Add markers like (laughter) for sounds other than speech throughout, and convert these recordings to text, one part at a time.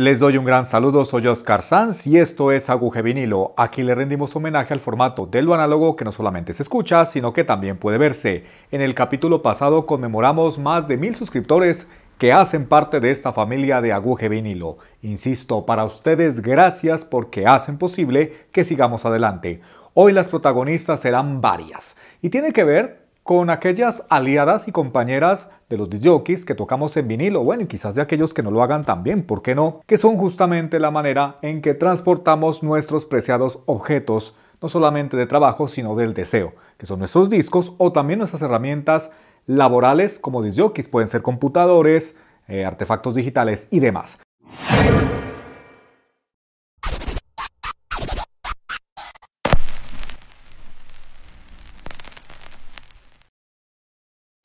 Les doy un gran saludo, soy Oscar Sanz y esto es Aguje Vinilo. Aquí le rendimos homenaje al formato de lo análogo que no solamente se escucha, sino que también puede verse. En el capítulo pasado conmemoramos más de mil suscriptores que hacen parte de esta familia de Aguje Vinilo. Insisto, para ustedes gracias porque hacen posible que sigamos adelante. Hoy las protagonistas serán varias y tiene que ver con aquellas aliadas y compañeras de los DJs que tocamos en vinilo, bueno, y quizás de aquellos que no lo hagan también, ¿por qué no? Que son justamente la manera en que transportamos nuestros preciados objetos, no solamente de trabajo, sino del deseo, que son nuestros discos o también nuestras herramientas laborales como DJs, pueden ser computadores, eh, artefactos digitales y demás.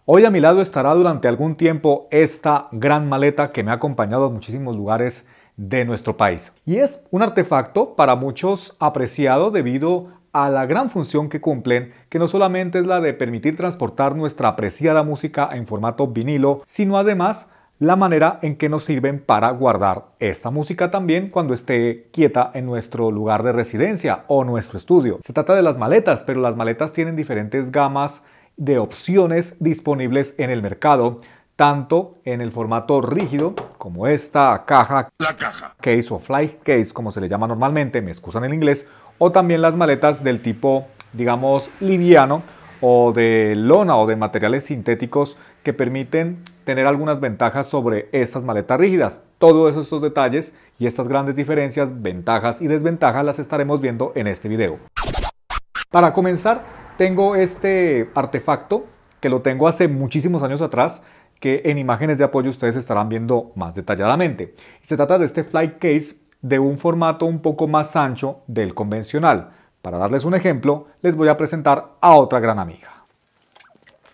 Hoy a mi lado estará durante algún tiempo esta gran maleta que me ha acompañado a muchísimos lugares de nuestro país. Y es un artefacto para muchos apreciado debido a la gran función que cumplen, que no solamente es la de permitir transportar nuestra apreciada música en formato vinilo, sino además la manera en que nos sirven para guardar esta música también cuando esté quieta en nuestro lugar de residencia o nuestro estudio. Se trata de las maletas, pero las maletas tienen diferentes gamas de opciones disponibles en el mercado, tanto en el formato rígido como esta caja, la caja, case o fly case como se le llama normalmente, me excusan en inglés, o también las maletas del tipo, digamos, liviano o de lona o de materiales sintéticos que permiten tener algunas ventajas sobre estas maletas rígidas. Todos estos detalles y estas grandes diferencias, ventajas y desventajas las estaremos viendo en este video. Para comenzar, tengo este artefacto que lo tengo hace muchísimos años atrás que en imágenes de apoyo ustedes estarán viendo más detalladamente. Se trata de este flight case de un formato un poco más ancho del convencional. Para darles un ejemplo, les voy a presentar a otra gran amiga.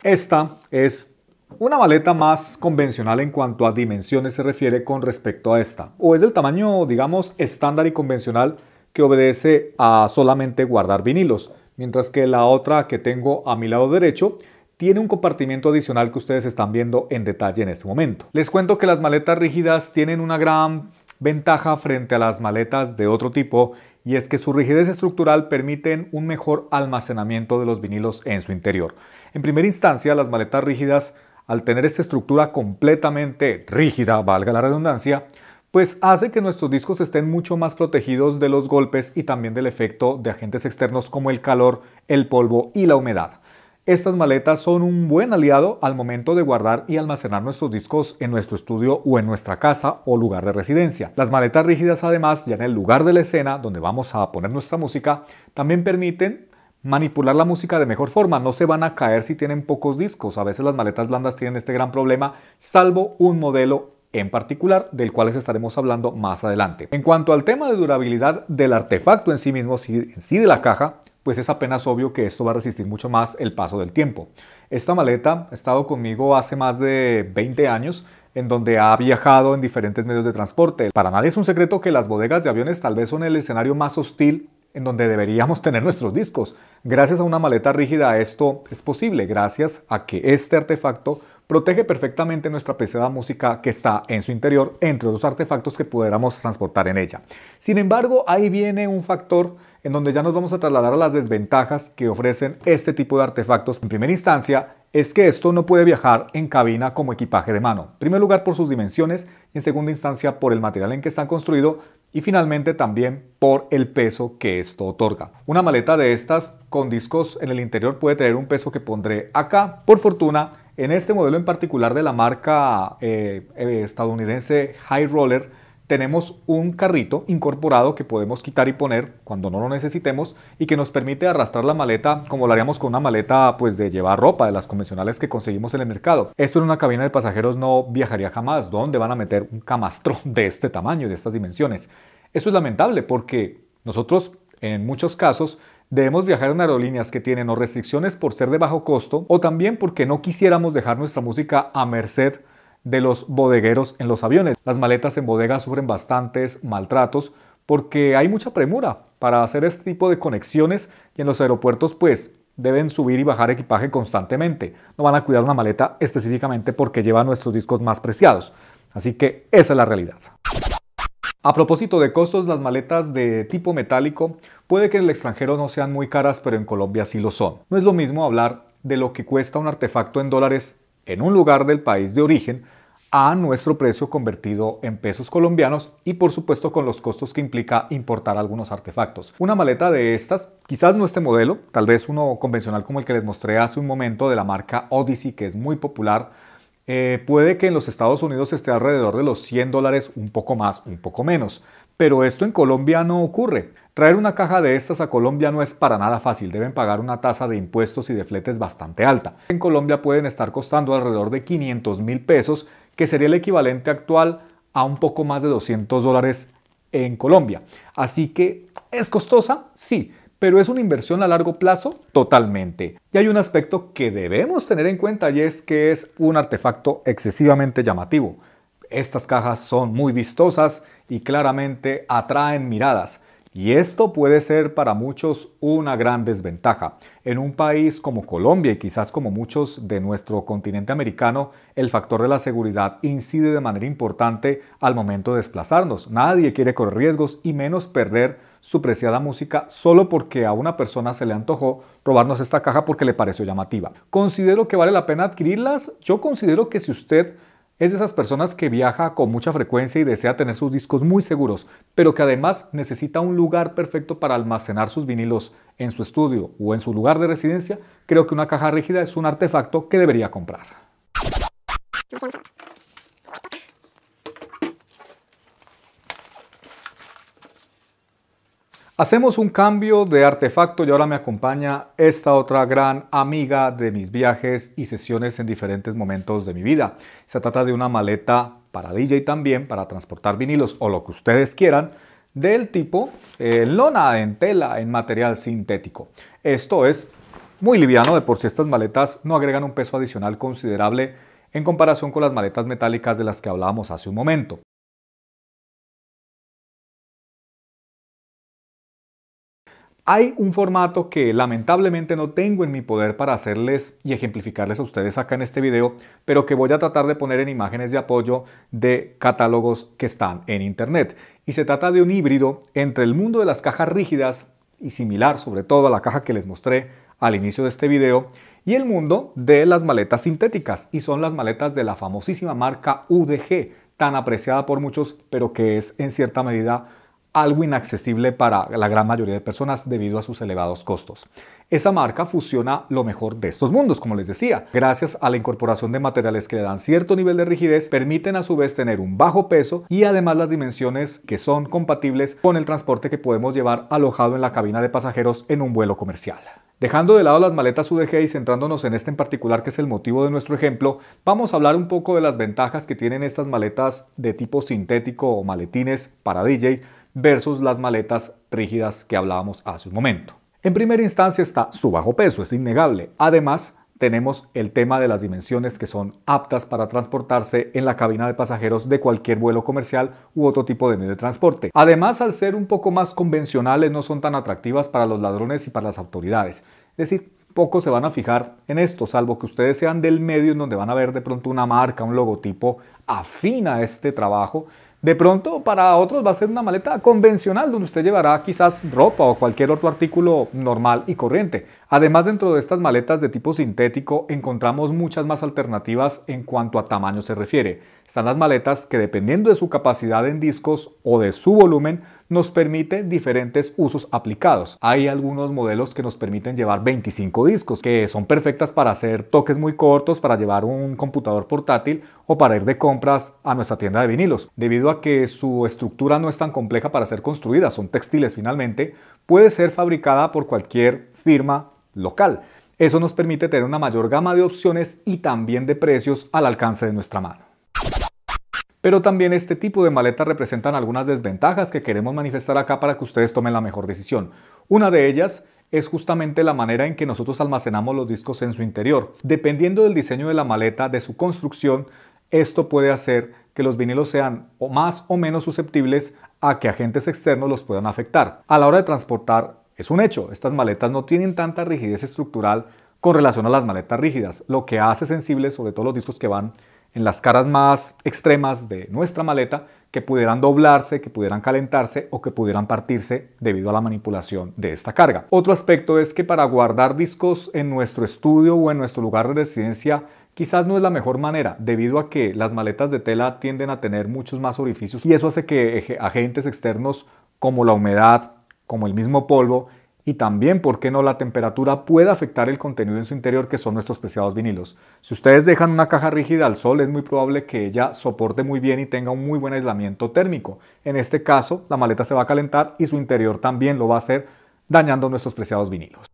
Esta es una maleta más convencional en cuanto a dimensiones se refiere con respecto a esta, o es del tamaño, digamos, estándar y convencional que obedece a solamente guardar vinilos mientras que la otra que tengo a mi lado derecho tiene un compartimiento adicional que ustedes están viendo en detalle en este momento. Les cuento que las maletas rígidas tienen una gran ventaja frente a las maletas de otro tipo y es que su rigidez estructural permite un mejor almacenamiento de los vinilos en su interior. En primera instancia, las maletas rígidas, al tener esta estructura completamente rígida, valga la redundancia, pues hace que nuestros discos estén mucho más protegidos de los golpes y también del efecto de agentes externos como el calor, el polvo y la humedad. Estas maletas son un buen aliado al momento de guardar y almacenar nuestros discos en nuestro estudio o en nuestra casa o lugar de residencia. Las maletas rígidas además, ya en el lugar de la escena donde vamos a poner nuestra música, también permiten manipular la música de mejor forma. No se van a caer si tienen pocos discos. A veces las maletas blandas tienen este gran problema, salvo un modelo en particular, del cual les estaremos hablando más adelante. En cuanto al tema de durabilidad del artefacto en sí mismo, en sí de la caja, pues es apenas obvio que esto va a resistir mucho más el paso del tiempo. Esta maleta ha estado conmigo hace más de 20 años en donde ha viajado en diferentes medios de transporte. Para nadie es un secreto que las bodegas de aviones tal vez son el escenario más hostil en donde deberíamos (laughs) tener nuestros discos. Gracias a una maleta rígida esto es posible, gracias a que este artefacto protege perfectamente nuestra pesada música que está en su interior, entre los artefactos que pudiéramos transportar en ella. Sin embargo, ahí viene un factor en donde ya nos vamos a trasladar a las desventajas que ofrecen este tipo de artefactos. En primera instancia, es que esto no puede viajar en cabina como equipaje de mano. En primer lugar, por sus dimensiones, en segunda instancia, por el material en que están construido, y finalmente también por el peso que esto otorga. Una maleta de estas con discos en el interior puede tener un peso que pondré acá. Por fortuna, en este modelo en particular de la marca eh, eh, estadounidense High Roller, tenemos un carrito incorporado que podemos quitar y poner cuando no lo necesitemos y que nos permite arrastrar la maleta como lo haríamos con una maleta pues de llevar ropa de las convencionales que conseguimos en el mercado. Esto en una cabina de pasajeros no viajaría jamás. ¿Dónde van a meter un camastro (laughs) de este tamaño y de estas dimensiones? Eso es lamentable porque nosotros en muchos casos Debemos viajar en aerolíneas que tienen o restricciones por ser de bajo costo o también porque no quisiéramos dejar nuestra música a merced de los bodegueros en los aviones. Las maletas en bodega sufren bastantes maltratos porque hay mucha premura para hacer este tipo de conexiones y en los aeropuertos pues deben subir y bajar equipaje constantemente. No van a cuidar una maleta específicamente porque lleva nuestros discos más preciados. Así que esa es la realidad. A propósito de costos, las maletas de tipo metálico puede que en el extranjero no sean muy caras, pero en Colombia sí lo son. No es lo mismo hablar de lo que cuesta un artefacto en dólares en un lugar del país de origen a nuestro precio convertido en pesos colombianos y por supuesto con los costos que implica importar algunos artefactos. Una maleta de estas, quizás no este modelo, tal vez uno convencional como el que les mostré hace un momento de la marca Odyssey que es muy popular, eh, puede que en los Estados Unidos esté alrededor de los 100 dólares, un poco más, un poco menos. Pero esto en Colombia no ocurre. Traer una caja de estas a Colombia no es para nada fácil, deben pagar una tasa de impuestos y de fletes bastante alta. En Colombia pueden estar costando alrededor de 500 mil pesos, que sería el equivalente actual a un poco más de 200 dólares en Colombia. Así que, ¿es costosa? Sí, pero es una inversión a largo plazo totalmente. Y hay un aspecto que debemos tener en cuenta y es que es un artefacto excesivamente llamativo. Estas cajas son muy vistosas y claramente atraen miradas. Y esto puede ser para muchos una gran desventaja. En un país como Colombia y quizás como muchos de nuestro continente americano, el factor de la seguridad incide de manera importante al momento de desplazarnos. Nadie quiere correr riesgos y menos perder su preciada música solo porque a una persona se le antojó robarnos esta caja porque le pareció llamativa. ¿Considero que vale la pena adquirirlas? Yo considero que si usted es de esas personas que viaja con mucha frecuencia y desea tener sus discos muy seguros, pero que además necesita un lugar perfecto para almacenar sus vinilos en su estudio o en su lugar de residencia, creo que una caja rígida es un artefacto que debería comprar. Hacemos un cambio de artefacto y ahora me acompaña esta otra gran amiga de mis viajes y sesiones en diferentes momentos de mi vida. Se trata de una maleta para DJ también, para transportar vinilos o lo que ustedes quieran, del tipo eh, lona, en tela, en material sintético. Esto es muy liviano, de por sí estas maletas no agregan un peso adicional considerable en comparación con las maletas metálicas de las que hablábamos hace un momento. Hay un formato que lamentablemente no tengo en mi poder para hacerles y ejemplificarles a ustedes acá en este video, pero que voy a tratar de poner en imágenes de apoyo de catálogos que están en Internet. Y se trata de un híbrido entre el mundo de las cajas rígidas y similar sobre todo a la caja que les mostré al inicio de este video, y el mundo de las maletas sintéticas, y son las maletas de la famosísima marca UDG, tan apreciada por muchos, pero que es en cierta medida algo inaccesible para la gran mayoría de personas debido a sus elevados costos. Esa marca fusiona lo mejor de estos mundos, como les decía. Gracias a la incorporación de materiales que le dan cierto nivel de rigidez, permiten a su vez tener un bajo peso y además las dimensiones que son compatibles con el transporte que podemos llevar alojado en la cabina de pasajeros en un vuelo comercial. Dejando de lado las maletas UDG y centrándonos en este en particular que es el motivo de nuestro ejemplo, vamos a hablar un poco de las ventajas que tienen estas maletas de tipo sintético o maletines para DJ versus las maletas rígidas que hablábamos hace un momento. En primera instancia está su bajo peso, es innegable. Además, tenemos el tema de las dimensiones que son aptas para transportarse en la cabina de pasajeros de cualquier vuelo comercial u otro tipo de medio de transporte. Además, al ser un poco más convencionales, no son tan atractivas para los ladrones y para las autoridades. Es decir, poco se van a fijar en esto, salvo que ustedes sean del medio en donde van a ver de pronto una marca, un logotipo afín a este trabajo, de pronto, para otros va a ser una maleta convencional donde usted llevará quizás ropa o cualquier otro artículo normal y corriente. Además, dentro de estas maletas de tipo sintético encontramos muchas más alternativas en cuanto a tamaño se refiere. Están las maletas que dependiendo de su capacidad en discos o de su volumen nos permite diferentes usos aplicados. Hay algunos modelos que nos permiten llevar 25 discos, que son perfectas para hacer toques muy cortos, para llevar un computador portátil o para ir de compras a nuestra tienda de vinilos. Debido a que su estructura no es tan compleja para ser construida, son textiles finalmente, puede ser fabricada por cualquier firma local. Eso nos permite tener una mayor gama de opciones y también de precios al alcance de nuestra mano. Pero también este tipo de maletas representan algunas desventajas que queremos manifestar acá para que ustedes tomen la mejor decisión. Una de ellas es justamente la manera en que nosotros almacenamos los discos en su interior. Dependiendo del diseño de la maleta, de su construcción, esto puede hacer que los vinilos sean o más o menos susceptibles a que agentes externos los puedan afectar. A la hora de transportar, es un hecho, estas maletas no tienen tanta rigidez estructural con relación a las maletas rígidas, lo que hace sensibles sobre todo los discos que van en las caras más extremas de nuestra maleta que pudieran doblarse, que pudieran calentarse o que pudieran partirse debido a la manipulación de esta carga. Otro aspecto es que para guardar discos en nuestro estudio o en nuestro lugar de residencia quizás no es la mejor manera debido a que las maletas de tela tienden a tener muchos más orificios y eso hace que agentes externos como la humedad, como el mismo polvo, y también, ¿por qué no?, la temperatura puede afectar el contenido en su interior que son nuestros preciados vinilos. Si ustedes dejan una caja rígida al sol, es muy probable que ella soporte muy bien y tenga un muy buen aislamiento térmico. En este caso, la maleta se va a calentar y su interior también lo va a hacer dañando nuestros preciados vinilos.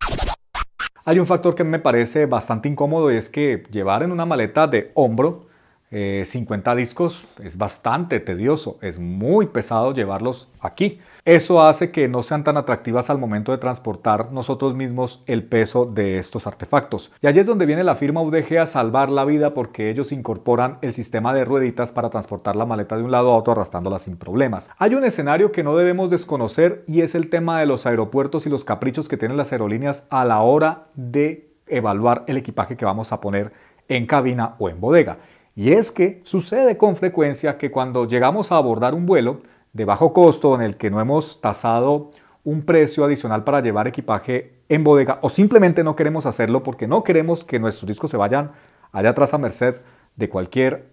Hay un factor que me parece bastante incómodo y es que llevar en una maleta de hombro 50 eh, discos es bastante tedioso, es muy pesado llevarlos aquí. Eso hace que no sean tan atractivas al momento de transportar nosotros mismos el peso de estos artefactos. Y allí es donde viene la firma UDG a salvar la vida porque ellos incorporan el sistema de rueditas para transportar la maleta de un lado a otro arrastrándola sin problemas. Hay un escenario que no debemos desconocer y es el tema de los aeropuertos y los caprichos que tienen las aerolíneas a la hora de evaluar el equipaje que vamos a poner en cabina o en bodega. Y es que sucede con frecuencia que cuando llegamos a abordar un vuelo de bajo costo en el que no hemos tasado un precio adicional para llevar equipaje en bodega o simplemente no queremos hacerlo porque no queremos que nuestros discos se vayan allá atrás a merced de cualquier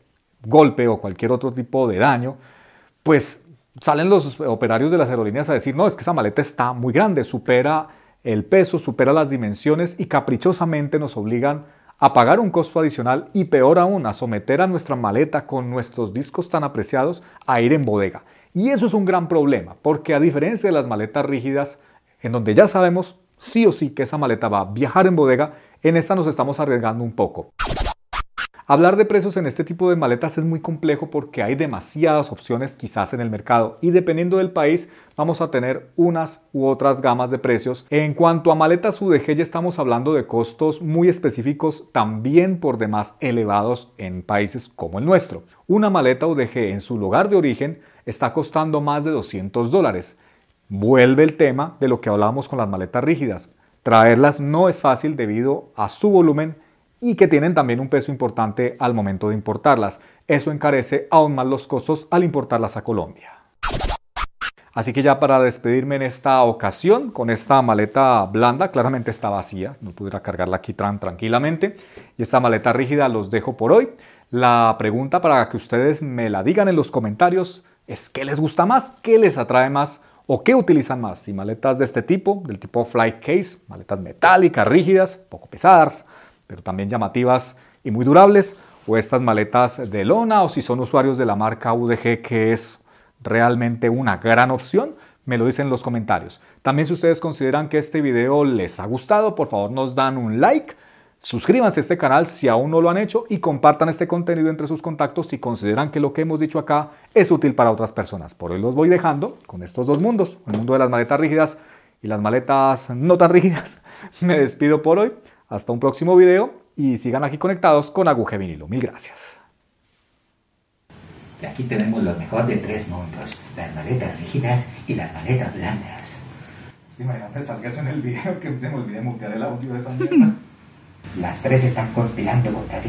golpe o cualquier otro tipo de daño, pues salen los operarios de las aerolíneas a decir, no, es que esa maleta está muy grande, supera el peso, supera las dimensiones y caprichosamente nos obligan a pagar un costo adicional y peor aún, a someter a nuestra maleta con nuestros discos tan apreciados a ir en bodega. Y eso es un gran problema, porque a diferencia de las maletas rígidas, en donde ya sabemos sí o sí que esa maleta va a viajar en bodega, en esta nos estamos arriesgando un poco. Hablar de precios en este tipo de maletas es muy complejo porque hay demasiadas opciones quizás en el mercado y dependiendo del país vamos a tener unas u otras gamas de precios. En cuanto a maletas UDG ya estamos hablando de costos muy específicos también por demás elevados en países como el nuestro. Una maleta UDG en su lugar de origen está costando más de 200 dólares. Vuelve el tema de lo que hablábamos con las maletas rígidas. Traerlas no es fácil debido a su volumen y que tienen también un peso importante al momento de importarlas. Eso encarece aún más los costos al importarlas a Colombia. Así que ya para despedirme en esta ocasión, con esta maleta blanda, claramente está vacía, no pudiera cargarla aquí tranquilamente, y esta maleta rígida los dejo por hoy. La pregunta para que ustedes me la digan en los comentarios es qué les gusta más, qué les atrae más o qué utilizan más, si maletas de este tipo, del tipo fly case, maletas metálicas, rígidas, poco pesadas, pero también llamativas y muy durables, o estas maletas de lona, o si son usuarios de la marca UDG, que es realmente una gran opción, me lo dicen en los comentarios. También si ustedes consideran que este video les ha gustado, por favor nos dan un like, suscríbanse a este canal si aún no lo han hecho y compartan este contenido entre sus contactos si consideran que lo que hemos dicho acá es útil para otras personas. Por hoy los voy dejando con estos dos mundos, el mundo de las maletas rígidas y las maletas no tan rígidas. (laughs) Me despido por hoy. Hasta un próximo video y sigan aquí conectados con Aguje Vinilo. Mil gracias. Y Aquí tenemos lo mejor de tres mundos, las maletas rígidas y las maletas blandas. Sí, mañana en el video que se me olvidé mutear el audio de esa (laughs) las tres están conspirando contra